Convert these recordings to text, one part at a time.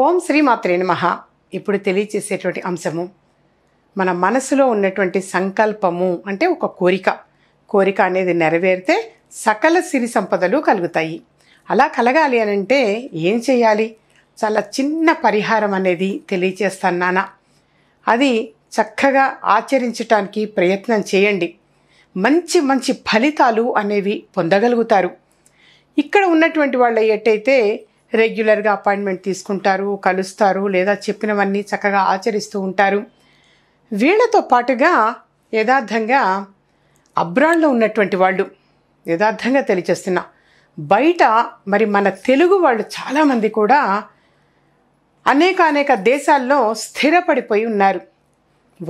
ఓం శ్రీ మాత్రే నమ ఇప్పుడు తెలియచేసేటువంటి అంశము మన మనసులో ఉన్నటువంటి సంకల్పము అంటే ఒక కోరిక కోరిక అనేది నెరవేరితే సకల సిరి సంపదలు కలుగుతాయి అలా కలగాలి అని అంటే ఏం చేయాలి చాలా చిన్న పరిహారం అనేది తెలియచేస్తాను అది చక్కగా ఆచరించటానికి ప్రయత్నం చేయండి మంచి మంచి ఫలితాలు అనేవి పొందగలుగుతారు ఇక్కడ ఉన్నటువంటి వాళ్ళు ఎట్టయితే రెగ్యులర్గా అపాయింట్మెంట్ తీసుకుంటారు కలుస్తారు లేదా చెప్పినవన్నీ చక్కగా ఆచరిస్తూ ఉంటారు వీళ్లతో పాటుగా యథార్థంగా అబ్రాడ్లో ఉన్నటువంటి వాళ్ళు యథార్థంగా తెలియచేస్తున్నా బయట మరి మన తెలుగు వాళ్ళు చాలామంది కూడా అనేక అనేక దేశాల్లో స్థిరపడిపోయి ఉన్నారు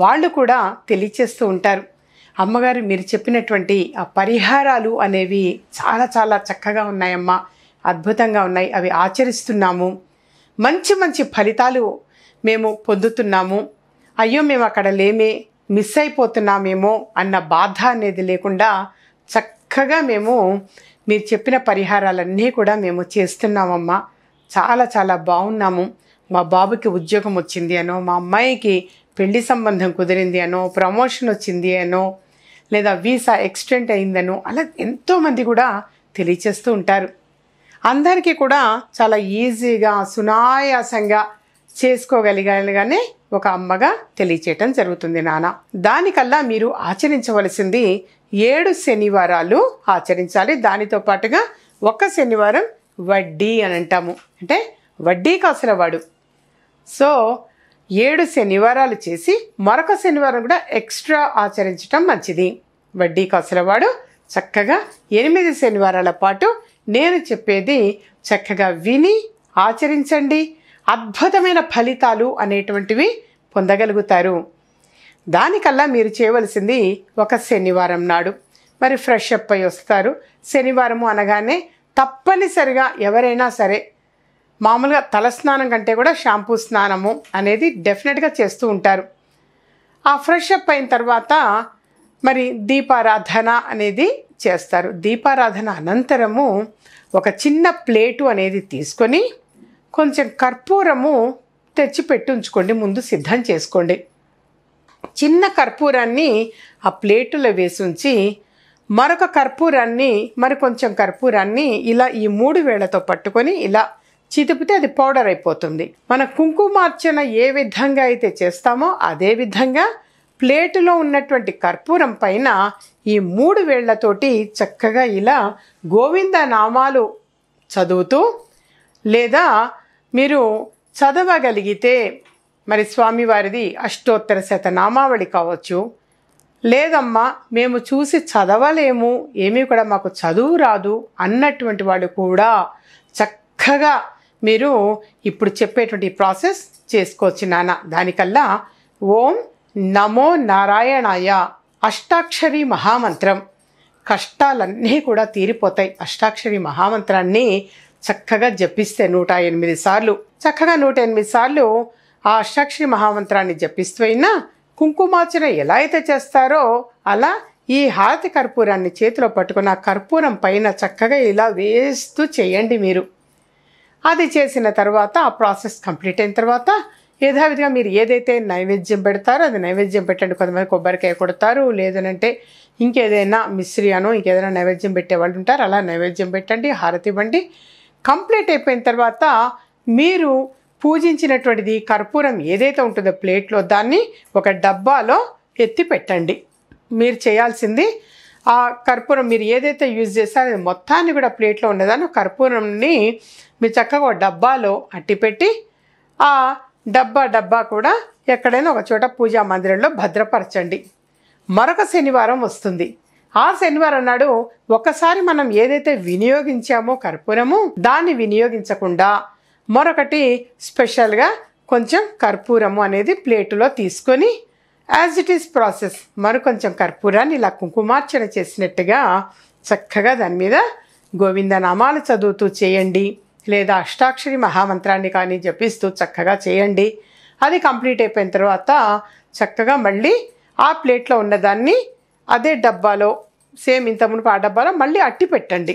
వాళ్ళు కూడా తెలియచేస్తూ ఉంటారు అమ్మగారు మీరు చెప్పినటువంటి ఆ పరిహారాలు అనేవి చాలా చాలా చక్కగా ఉన్నాయమ్మా అద్భుతంగా ఉన్నాయి అవి ఆచరిస్తున్నాము మంచి మంచి ఫలితాలు మేము పొందుతున్నాము అయ్యో మేము అక్కడ లేమే మిస్ అయిపోతున్నామేమో అన్న బాధ అనేది లేకుండా చక్కగా మేము మీరు చెప్పిన పరిహారాలన్నీ కూడా మేము చేస్తున్నామమ్మా చాలా చాలా బాగున్నాము మా బాబుకి ఉద్యోగం వచ్చింది అనో మా అమ్మాయికి పెళ్లి సంబంధం కుదిరింది అనో ప్రమోషన్ వచ్చింది అనో లేదా వీసా ఎక్స్టెంట్ అయిందనో అలా ఎంతోమంది కూడా తెలియచేస్తూ ఉంటారు అందరికీ కూడా చాలా ఈజీగా సునాయాసంగా చేసుకోగలిగానే ఒక అమ్మగా తెలియచేయటం జరుగుతుంది నాన్న దానికల్లా మీరు ఆచరించవలసింది ఏడు శనివారాలు ఆచరించాలి దానితో పాటుగా ఒక శనివారం వడ్డీ అని అంటాము అంటే వడ్డీ కాసిన వాడు సో ఏడు శనివారాలు చేసి మరొక శనివారం కూడా ఎక్స్ట్రా ఆచరించటం మంచిది వడ్డీ కాసిన చక్కగా ఎనిమిది శనివారాల పాటు నేను చెప్పేది చక్కగా విని ఆచరించండి అద్భుతమైన ఫలితాలు అనేటువంటివి పొందగలుగుతారు దానికల్లా మీరు చేయవలసింది ఒక శనివారం నాడు మరి ఫ్రెష్ అప్ అయి వస్తారు శనివారము అనగానే తప్పనిసరిగా ఎవరైనా సరే మామూలుగా తలస్నానం కంటే కూడా షాంపూ స్నానము అనేది డెఫినెట్గా చేస్తూ ఉంటారు ఆ ఫ్రెష్ అప్ అయిన తర్వాత మరి దీపారాధన అనేది చేస్తారు దీపారాధన అనంతరము ఒక చిన్న ప్లేటు అనేది తీసుకొని కొంచెం కర్పూరము తెచ్చి పెట్టుంచుకోండి ముందు సిద్ధం చేసుకోండి చిన్న కర్పూరాన్ని ఆ ప్లేటులో వేసి ఉంచి మరొక కర్పూరాన్ని మరి కొంచెం కర్పూరాన్ని ఇలా ఈ మూడు వేళ్లతో పట్టుకొని ఇలా చితిపితే అది పౌడర్ అయిపోతుంది మన కుంకుమార్చన ఏ విధంగా అయితే చేస్తామో అదే విధంగా ప్లేటులో ఉన్నటువంటి కర్పూరం పైన ఈ మూడు వేళ్లతోటి చక్కగా ఇలా గోవింద నామాలు చదువుతూ లేదా మీరు చదవగలిగితే మరి స్వామివారిది అష్టోత్తర శతనామావళి కావచ్చు లేదమ్మా మేము చూసి చదవలేము ఏమీ కూడా మాకు చదువు రాదు అన్నటువంటి వాళ్ళు కూడా చక్కగా మీరు ఇప్పుడు చెప్పేటువంటి ప్రాసెస్ చేసుకోవచ్చు నాన్న దానికల్లా ఓం నమో నారాయణాయ అష్టాక్షరి మహామంత్రం కష్టాలన్నీ కూడా తీరిపోతాయి అష్టాక్షరి మహామంత్రాన్ని చక్కగా జపిస్తే నూట ఎనిమిది సార్లు చక్కగా నూట ఎనిమిది సార్లు ఆ అష్టాక్షరి మహామంత్రాన్ని అయినా కుంకుమార్చన ఎలా అయితే చేస్తారో అలా ఈ హారతి కర్పూరాన్ని చేతిలో పట్టుకుని ఆ కర్పూరం పైన చక్కగా ఇలా వేస్తూ చేయండి మీరు అది చేసిన తర్వాత ఆ ప్రాసెస్ కంప్లీట్ అయిన తర్వాత యథావిధిగా మీరు ఏదైతే నైవేద్యం పెడతారో అది నైవేద్యం పెట్టండి కొంతమంది కొబ్బరికాయ కొడతారు లేదనంటే ఇంకేదైనా మిశ్రియాను ఇంకేదైనా నైవేద్యం పెట్టేవాళ్ళు ఉంటారు అలా నైవేద్యం పెట్టండి హారతి ఇవ్వండి కంప్లీట్ అయిపోయిన తర్వాత మీరు పూజించినటువంటిది కర్పూరం ఏదైతే ఉంటుందో ప్లేట్లో దాన్ని ఒక డబ్బాలో ఎత్తి పెట్టండి మీరు చేయాల్సింది ఆ కర్పూరం మీరు ఏదైతే యూజ్ చేస్తారో అది మొత్తాన్ని కూడా ప్లేట్లో ఉండేదాన్ని కర్పూరంని మీరు చక్కగా ఒక డబ్బాలో అట్టిపెట్టి ఆ డబ్బా డబ్బా కూడా ఎక్కడైనా ఒక చోట పూజా మందిరంలో భద్రపరచండి మరొక శనివారం వస్తుంది ఆ శనివారం నాడు ఒకసారి మనం ఏదైతే వినియోగించామో కర్పూరము దాన్ని వినియోగించకుండా మరొకటి స్పెషల్గా కొంచెం కర్పూరము అనేది ప్లేటులో తీసుకొని యాజ్ ఇట్ ఈస్ ప్రాసెస్ మరికొంచెం కర్పూరాన్ని ఇలా కుంకుమార్చన చేసినట్టుగా చక్కగా దాని మీద గోవిందనామాలు చదువుతూ చేయండి లేదా అష్టాక్షరి మహామంత్రాన్ని కానీ జపిస్తూ చక్కగా చేయండి అది కంప్లీట్ అయిపోయిన తర్వాత చక్కగా మళ్ళీ ఆ ప్లేట్లో ఉన్నదాన్ని అదే డబ్బాలో సేమ్ ఇంత మునుపు ఆ డబ్బాలో మళ్ళీ అట్టి పెట్టండి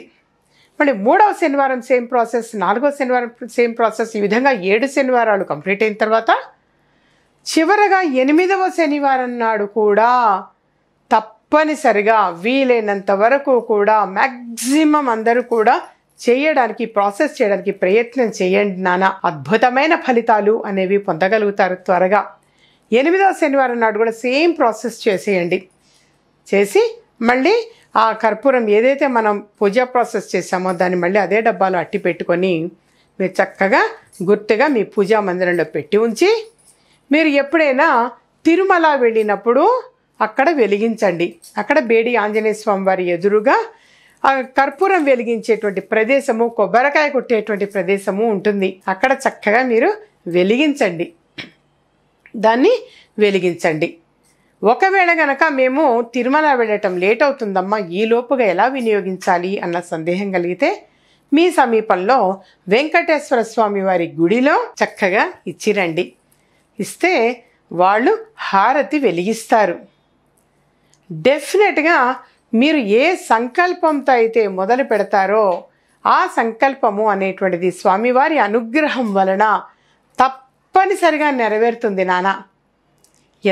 మళ్ళీ మూడవ శనివారం సేమ్ ప్రాసెస్ నాలుగో శనివారం సేమ్ ప్రాసెస్ ఈ విధంగా ఏడు శనివారాలు కంప్లీట్ అయిన తర్వాత చివరగా ఎనిమిదవ శనివారం నాడు కూడా తప్పనిసరిగా వీలైనంత వరకు కూడా మ్యాక్సిమం అందరూ కూడా చేయడానికి ప్రాసెస్ చేయడానికి ప్రయత్నం చేయండి నానా అద్భుతమైన ఫలితాలు అనేవి పొందగలుగుతారు త్వరగా ఎనిమిదవ శనివారం నాడు కూడా సేమ్ ప్రాసెస్ చేసేయండి చేసి మళ్ళీ ఆ కర్పూరం ఏదైతే మనం పూజా ప్రాసెస్ చేసామో దాన్ని మళ్ళీ అదే డబ్బాలో అట్టి పెట్టుకొని మీరు చక్కగా గుర్తుగా మీ పూజా మందిరంలో పెట్టి ఉంచి మీరు ఎప్పుడైనా తిరుమల వెళ్ళినప్పుడు అక్కడ వెలిగించండి అక్కడ బేడి ఆంజనేయ స్వామి వారి ఎదురుగా కర్పూరం వెలిగించేటువంటి ప్రదేశము కొబ్బరికాయ కొట్టేటువంటి ప్రదేశము ఉంటుంది అక్కడ చక్కగా మీరు వెలిగించండి దాన్ని వెలిగించండి ఒకవేళ గనక మేము తిరుమల వెళ్ళటం లేట్ అవుతుందమ్మా ఈలోపుగా ఎలా వినియోగించాలి అన్న సందేహం కలిగితే మీ సమీపంలో వెంకటేశ్వర స్వామి వారి గుడిలో చక్కగా ఇచ్చిరండి ఇస్తే వాళ్ళు హారతి వెలిగిస్తారు డెఫినెట్గా మీరు ఏ సంకల్పంతో అయితే మొదలు పెడతారో ఆ సంకల్పము అనేటువంటిది స్వామివారి అనుగ్రహం వలన తప్పనిసరిగా నెరవేరుతుంది నాన్న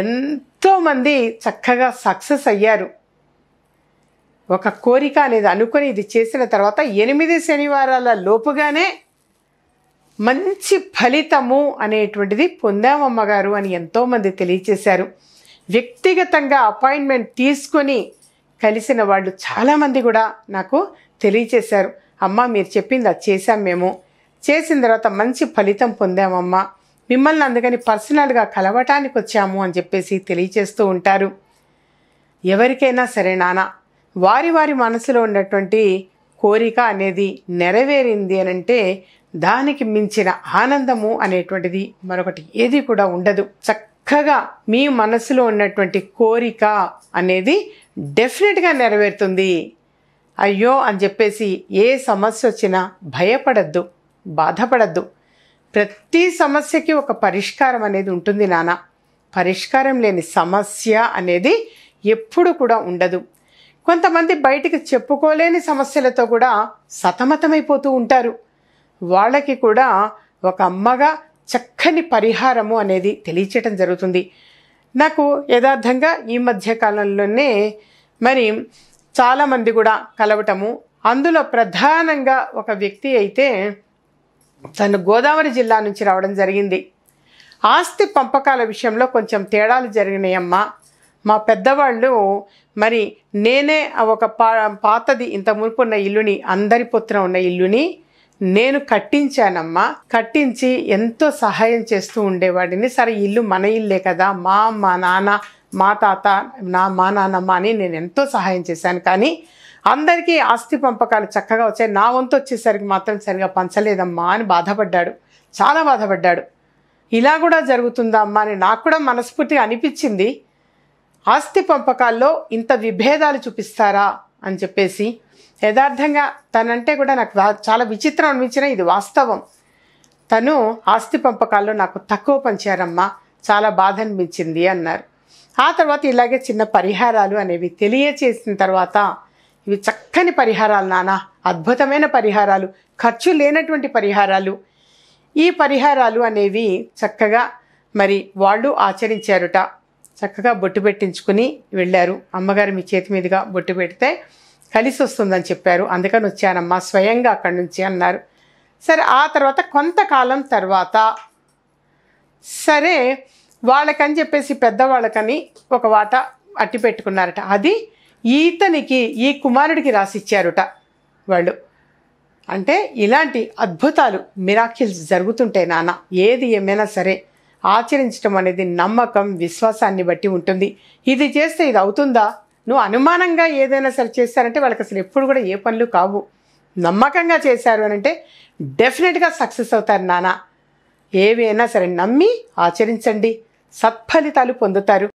ఎంతోమంది చక్కగా సక్సెస్ అయ్యారు ఒక కోరిక అనేది అనుకొని ఇది చేసిన తర్వాత ఎనిమిది శనివారాల లోపుగానే మంచి ఫలితము అనేటువంటిది పొందామమ్మగారు అని ఎంతోమంది తెలియచేశారు వ్యక్తిగతంగా అపాయింట్మెంట్ తీసుకొని కలిసిన వాళ్ళు చాలామంది కూడా నాకు తెలియచేశారు అమ్మ మీరు చెప్పింది అది చేశాం మేము చేసిన తర్వాత మంచి ఫలితం పొందామమ్మా మిమ్మల్ని అందుకని పర్సనల్గా కలవటానికి వచ్చాము అని చెప్పేసి తెలియచేస్తూ ఉంటారు ఎవరికైనా సరే నాన్న వారి వారి మనసులో ఉన్నటువంటి కోరిక అనేది నెరవేరింది అని అంటే దానికి మించిన ఆనందము అనేటువంటిది మరొకటి ఏది కూడా ఉండదు చక్క చక్కగా మీ మనసులో ఉన్నటువంటి కోరిక అనేది డెఫినెట్గా నెరవేరుతుంది అయ్యో అని చెప్పేసి ఏ సమస్య వచ్చినా భయపడద్దు బాధపడద్దు ప్రతి సమస్యకి ఒక పరిష్కారం అనేది ఉంటుంది నాన్న పరిష్కారం లేని సమస్య అనేది ఎప్పుడు కూడా ఉండదు కొంతమంది బయటికి చెప్పుకోలేని సమస్యలతో కూడా సతమతమైపోతూ ఉంటారు వాళ్ళకి కూడా ఒక అమ్మగా చక్కని పరిహారము అనేది తెలియచేయటం జరుగుతుంది నాకు యథార్థంగా ఈ మధ్య కాలంలోనే మరి చాలామంది కూడా కలవటము అందులో ప్రధానంగా ఒక వ్యక్తి అయితే తను గోదావరి జిల్లా నుంచి రావడం జరిగింది ఆస్తి పంపకాల విషయంలో కొంచెం తేడాలు జరిగినాయమ్మా మా పెద్దవాళ్ళు మరి నేనే ఒక పా పాతది ఇంత మునుపు ఉన్న ఇల్లుని అందరి పొత్తున ఉన్న ఇల్లుని నేను కట్టించానమ్మా కట్టించి ఎంతో సహాయం చేస్తూ ఉండేవాడిని సరే ఇల్లు మన ఇల్లే కదా మా మా నాన్న మా తాత నా మా నాన్నమ్మ అని నేను ఎంతో సహాయం చేశాను కానీ అందరికీ ఆస్తి పంపకాలు చక్కగా వచ్చాయి నా వంతు వచ్చేసరికి మాత్రం సరిగా పంచలేదమ్మా అని బాధపడ్డాడు చాలా బాధపడ్డాడు ఇలా కూడా జరుగుతుందా అమ్మా అని నాకు కూడా మనస్ఫూర్తిగా అనిపించింది ఆస్తి పంపకాల్లో ఇంత విభేదాలు చూపిస్తారా అని చెప్పేసి యథార్థంగా తనంటే కూడా నాకు చాలా విచిత్రం అనిపించిన ఇది వాస్తవం తను ఆస్తి పంపకాల్లో నాకు తక్కువ పంచారమ్మా చాలా బాధ అనిపించింది అన్నారు ఆ తర్వాత ఇలాగే చిన్న పరిహారాలు అనేవి తెలియచేసిన తర్వాత ఇవి చక్కని పరిహారాలు నానా అద్భుతమైన పరిహారాలు ఖర్చు లేనటువంటి పరిహారాలు ఈ పరిహారాలు అనేవి చక్కగా మరి వాళ్ళు ఆచరించారుట చక్కగా బొట్టు పెట్టించుకుని వెళ్ళారు అమ్మగారు మీ చేతి మీదుగా బొట్టు పెడితే కలిసి వస్తుందని చెప్పారు అందుకని వచ్చానమ్మా స్వయంగా అక్కడి నుంచి అన్నారు సరే ఆ తర్వాత కొంతకాలం తర్వాత సరే వాళ్ళకని చెప్పేసి పెద్దవాళ్ళకని ఒక వాట అట్టి పెట్టుకున్నారట అది ఈతనికి ఈ కుమారుడికి రాసిచ్చారుట వాళ్ళు అంటే ఇలాంటి అద్భుతాలు మిరాకిల్స్ జరుగుతుంటాయి నాన్న ఏది ఏమైనా సరే ఆచరించడం అనేది నమ్మకం విశ్వాసాన్ని బట్టి ఉంటుంది ఇది చేస్తే ఇది అవుతుందా నువ్వు అనుమానంగా ఏదైనా సరే చేశారంటే వాళ్ళకి అసలు ఎప్పుడు కూడా ఏ పనులు కావు నమ్మకంగా చేశారు అని అంటే డెఫినెట్గా సక్సెస్ అవుతారు నాన్న ఏవైనా సరే నమ్మి ఆచరించండి సత్ఫలితాలు పొందుతారు